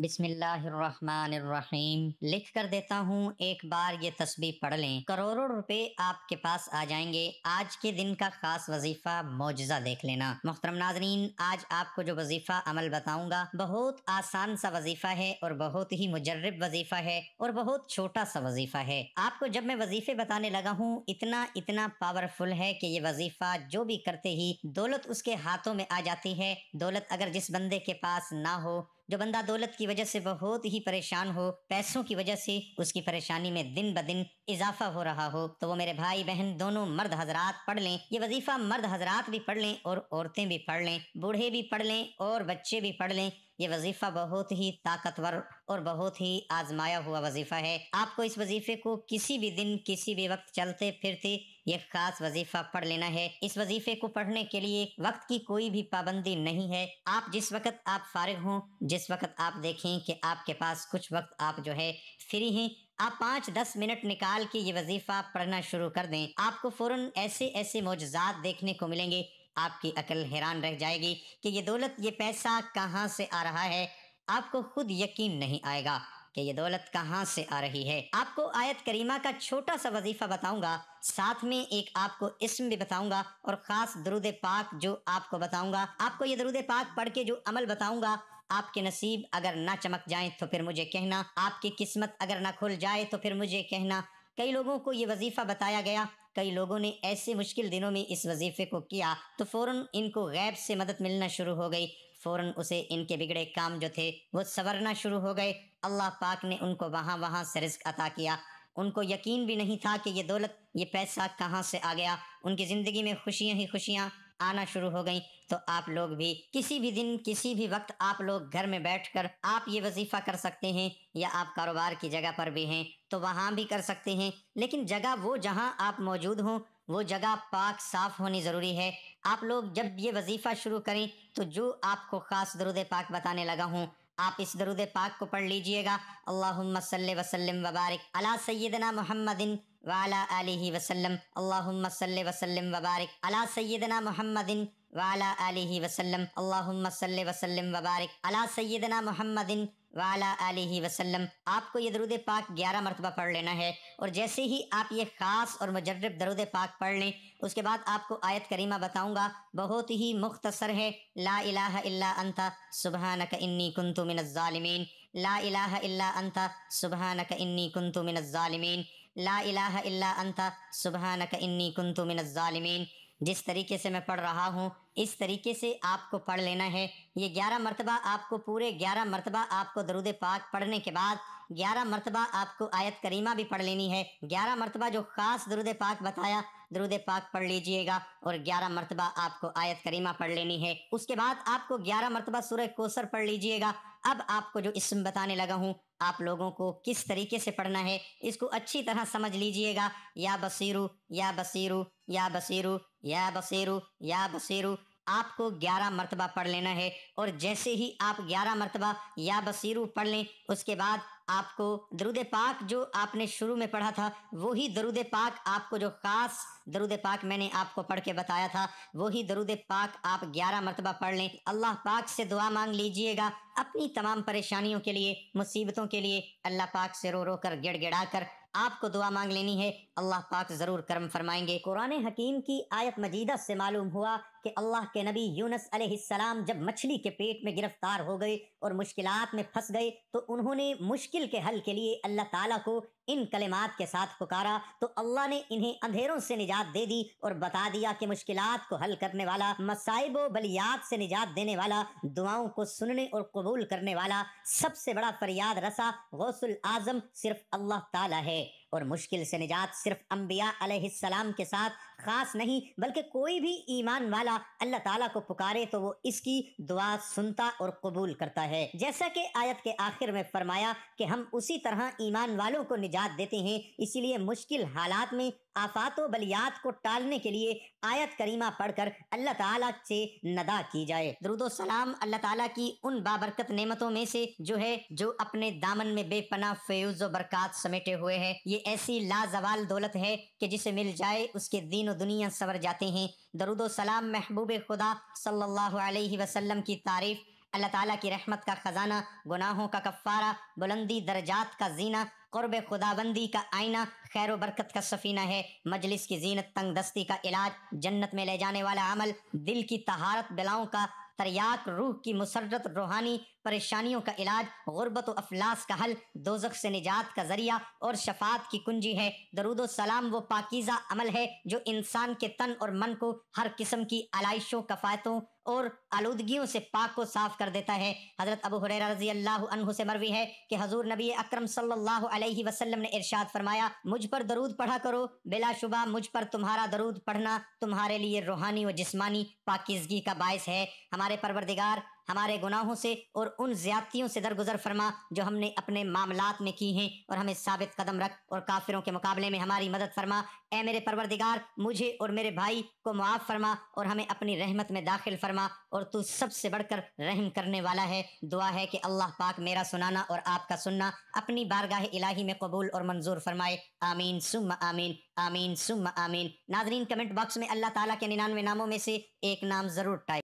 बिस्मिल्लाहिर्रहमानिर्रहीम लिख कर देता हूँ एक बार ये तस्वीर पढ़ लें करोड़ों रुपए आपके पास आ जाएंगे आज के दिन का खास वजीफा मुआजा देख लेना मोहतरम नाजरीन आज आपको जो वजीफा अमल बताऊंगा बहुत आसान सा वजीफा है और बहुत ही मुजरब वजीफा है और बहुत छोटा सा वजीफा है आपको जब मैं वजीफे बताने लगा हूँ इतना इतना पावरफुल है की ये वजीफा जो भी करते ही दौलत उसके हाथों में आ जाती है दौलत अगर जिस बंदे के पास ना हो जो बंदा दौलत की वजह से बहुत ही परेशान हो पैसों की वजह से उसकी परेशानी में दिन ब दिन इजाफा हो रहा हो तो वो मेरे भाई बहन दोनों मर्द हजरात पढ़ लें ये वजीफा मर्द हजरात भी पढ़ लें और औरतें भी पढ़ लें बूढ़े भी पढ़ लें और बच्चे भी पढ़ लें ये वजीफा बहुत ही ताकतवर और बहुत ही आजमाया हुआ वजीफा है आपको इस वजीफे को किसी भी दिन किसी भी वक्त चलते फिरते ये खास वजीफा पढ़ लेना है इस वजीफे को पढ़ने के लिए वक्त की कोई भी पाबंदी नहीं है आप जिस वक्त आप फारिग हों जिस वक्त आप देखें कि आपके पास कुछ वक्त आप जो है फ्री हैं आप पाँच दस मिनट निकाल के ये वजीफा पढ़ना शुरू कर दें आपको फौरन ऐसे ऐसे मोजात देखने को मिलेंगे आपकी अकल हैरान रह जाएगी कि ये दौलत ये पैसा कहाँ से आ रहा है आपको खुद यकीन नहीं आएगा कि ये दौलत कहाँ से आ रही है आपको आयत करीमा का छोटा सा वजीफा बताऊंगा साथ में एक आपको इसम भी बताऊंगा और ख़ास दरुद पाक जो आपको बताऊंगा आपको ये दरुद पाक पढ़ के जो अमल बताऊंगा आपके नसीब अगर ना चमक जाए तो फिर मुझे कहना आपकी किस्मत अगर ना खुल जाए तो फिर मुझे कहना कई लोगों को ये वजीफा बताया गया कई लोगों ने ऐसे मुश्किल दिनों में इस वजीफे को किया तो फ़ौर इनको गैब से मदद मिलना शुरू हो गई फ़ौर उसे इनके बिगड़े काम जो थे वो संवरना शुरू हो गए अल्लाह पाक ने उनको वहाँ वहाँ से रिस्क अता किया उनको यकीन भी नहीं था कि ये दौलत ये पैसा कहाँ से आ गया उनकी ज़िंदगी में खुशियाँ ही खुशियाँ आना शुरू हो गई तो आप लोग भी किसी भी दिन किसी भी वक्त आप लोग घर में बैठकर आप ये वजीफ़ा कर सकते हैं या आप कारोबार की जगह पर भी हैं तो वहाँ भी कर सकते हैं लेकिन जगह वो जहाँ आप मौजूद हों वो जगह पाक साफ होनी ज़रूरी है आप लोग जब ये वजीफ़ा शुरू करें तो जो आपको ख़ास दरुद पाक बताने लगा हूँ आप इस दरुद पाक को पढ़ लीजिएगा अल्लाम वसलम वबारक अला सैदना मोहम्मदिन वाला आलि वसलम अल्लाम वसलम वबारक अला सैदना मोहम्मदिन वाला आलि वसलम अल्लाम वसलम वबारक अला सैदना मुहम्मदिन वाला आलि वसल्लम आपको ये दरुद पाक ग्यारह मरतबा पढ़ लेना है और जैसे ही आप ये ख़ास और मजरब दरुद पाक पढ़ लें उसके बाद आपको आयत करीमा बताऊंगा बहुत ही मुख्तसर है ला इलाह इल्ला अंता नक इन्नी कुंतु मिन ज़ालिमीन ला इलाह इल्ला अंता नक इन्नी कुंतु मिन ज़ालिमीन ला इलाह इल्ला अंता नक इन्नी कुंतु मिन ज़ालिमीन जिस तरीके से मैं पढ़ रहा हूँ इस तरीके से आपको पढ़ लेना है ये ग्यारह मरतबा आपको पूरे ग्यारह मरतबा आपको दरुद पाक पढ़ने के बाद ग्यारह मरतबा आपको आयत करीमा भी पढ़ लेनी है ग्यारह मरतबा जो ख़ास दरुद पाक बताया दरुद पाक पढ़ लीजिएगा और ग्यारह मरतबा आपको आयत करीमा पढ़ लेनी है उसके बाद आपको ग्यारह मरतबा सूर्य कोसर पढ़ लीजिएगा अब आपको जो इसम बताने लगा हूँ आप लोगों को किस तरीके से पढ़ना है इसको अच्छी तरह समझ लीजिएगा या बसीरू या बसीरू या बसीरू या बसेरू या बसेरू आपको ग्यारह मरतबा पढ़ लेना है और जैसे ही आप ग्यारह मरतबा या बसीरू पढ़ लें उसके बाद आपको दरुद पाक जो आपने शुरू में पढ़ा था वही दरुद पाक आपको जो ख़ास दरुद पाक मैंने आपको पढ़ के बताया था वही दरुद पाक आप ग्यारह मरतबा पढ़ लें अल्लाह पाक से दुआ मांग लीजिएगा अपनी तमाम परेशानियों के लिए मुसीबतों के लिए अल्लाह पाक से रो रो कर गिड़गिड़ा कर आपको दुआ मांग लेनी है अल्लाह पाक ज़रूर कर्म फरमाएंगे कुरान हकीम की आयत मजीदा से मालूम हुआ कि अल्लाह के नबी यूनस अलैहिस्सलाम जब मछली के पेट में गिरफ्तार हो गए और मुश्किलात में फंस गए तो उन्होंने मुश्किल के हल के लिए अल्लाह ताला को इन कलेमात के साथ पुकारा तो अल्लाह ने इन्हें अंधेरों से निजात दे दी और बता दिया कि मुश्किल को हल करने वाला मसाइब बलियात से निजात देने वाला दुआओं को सुनने और कबूल करने वाला सबसे बड़ा फरियाद रसा गौसल आजम सिर्फ अल्लाह ताला है और मुश्किल से निजात सिर्फ अम्बिया के साथ खास नहीं बल्कि कोई भी ईमान वाला अल्लाह ताला को पुकारे तो वो इसकी दुआ सुनता और कबूल करता है जैसा कि आयत के आखिर में फरमाया कि हम उसी तरह ईमान वालों को निजात देते हैं इसीलिए मुश्किल हालात में आफात बलियात को टालने के लिए आयत करीमा पढ़कर अल्लाह ताला से नदा की जाए दरुदो सलाम अल्लाह ताला की उन बाबरकत नेमतों में से जो है जो अपने दामन में बेपना और बरकत समेटे हुए है ये ऐसी लाजवाल दौलत है कि जिसे मिल जाए उसके दीन दुनिया सवर जाते हैं दरुदो सलाम महबूब खुदा सल्लल्लाहु अलैहि वसल्लम की तारीफ़ अल्लाह ताला की रहमत का ख़जाना गुनाहों का कफ़ारा बुलंदी दर्जात का जीना क़ुरब खुदाबंदी का आईना खैर बरकत का सफ़ीना है मजलिस की जीनत तंग दस्ती का इलाज जन्नत में ले जाने वाला अमल दिल की तहारत बिलाओं का तरियाक रूह की मुसरत रूहानी परेशानियों का इलाज गुरबत अफलास का हल दोजख से निजात का जरिया और शफात की कुंजी है दरुदो सलाम वो पाकिज़ा अमल है जो इंसान के तन और मन को हर किस्म की आलाइशों कफ़ायतों और आलूदगियों से पाक को साफ कर देता है हजरत अबू हुरैरा रजी अल्लाह अनहु से मरवी है कि हजूर नबी अकरम सल्लल्लाहु अलैहि वसल्लम ने इरशाद फरमाया मुझ पर दरूद पढ़ा करो बिलाशुबा मुझ पर तुम्हारा दरूद पढ़ना तुम्हारे लिए रूहानी व जिस्मानी पाकिजगी का बायस है हमारे परवरदिगार हमारे गुनाहों से और उन ज्यादतियों से दरगुजर फरमा जो हमने अपने मामलात में की हैं और हमें साबित कदम रख और काफिरों के मुकाबले में हमारी मदद फरमा ए मेरे परवरदिगार मुझे और मेरे भाई को मुआफ़ फरमा और हमें अपनी रहमत में दाखिल फरमा और तू सबसे बढ़कर रहम करने वाला है दुआ है कि अल्लाह पाक मेरा सुनाना और आपका सुनना अपनी बारगाह इलाही में कबूल और मंजूर फरमाए आमीन सुम आमीन आमीन सुम आमीन नाजरीन कमेंट बॉक्स में अल्लाह ताला के निन्यानवे नामों में से एक नाम ज़रूर टाइप